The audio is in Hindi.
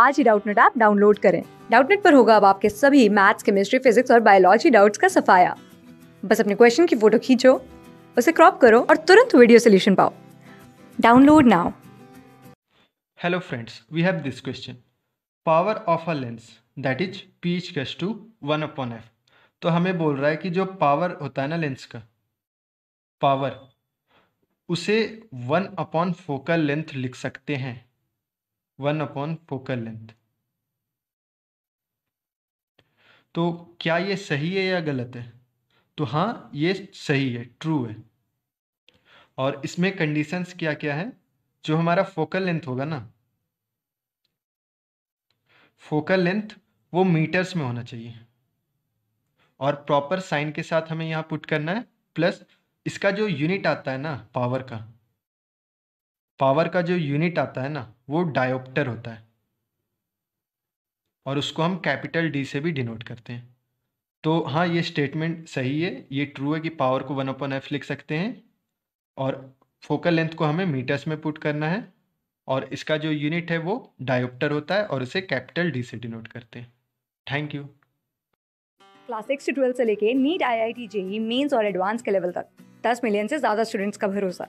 आज ही डाउटनेट ऐप डाउनलोड करें डाउटनेट पर होगा अब आपके सभी मैथ्स केमिस्ट्री फिजिक्स और बायोलॉजी डाउट्स का सफाया बस अपने क्वेश्चन की फोटो खींचो उसे क्रॉप करो और तुरंत वीडियो सोल्यूशन पाओ download now hello friends we have this question power of a lens that is P H equals to one upon F तो हमें बोल रहा है कि जो पावर होता है ना लेंस का पावर उसे वन अपॉन फोकल लेंथ लिख सकते हैं वन अपॉन फोकल लेंथ तो क्या ये सही है या गलत है तो हाँ ये सही है ट्रू है और इसमें कंडीशंस क्या क्या है जो हमारा फोकल लेंथ होगा ना फोकल लेंथ वो मीटर्स में होना चाहिए और प्रॉपर साइन के साथ हमें यहाँ पुट करना है प्लस इसका जो यूनिट आता है ना पावर का पावर का जो यूनिट आता है ना वो डायोप्टर होता है और उसको हम कैपिटल डी से भी डिनोट करते हैं तो हाँ ये स्टेटमेंट सही है ये ट्रू है कि पावर को वन अपन एफ लिख सकते हैं और फोकल लेंथ को हमें मीटर्स में पुट करना है और इसका जो यूनिट है वो डायोप्टर होता है और उसे कैपिटल डी से डिनोट करते हैं थैंक यू क्लास सिक्स से ट्वेल्थ से लेके NEET I I T JEE mains और एडवांस के लेवल तक दस मिलियन से ज़्यादा स्टूडेंट्स का भरोसा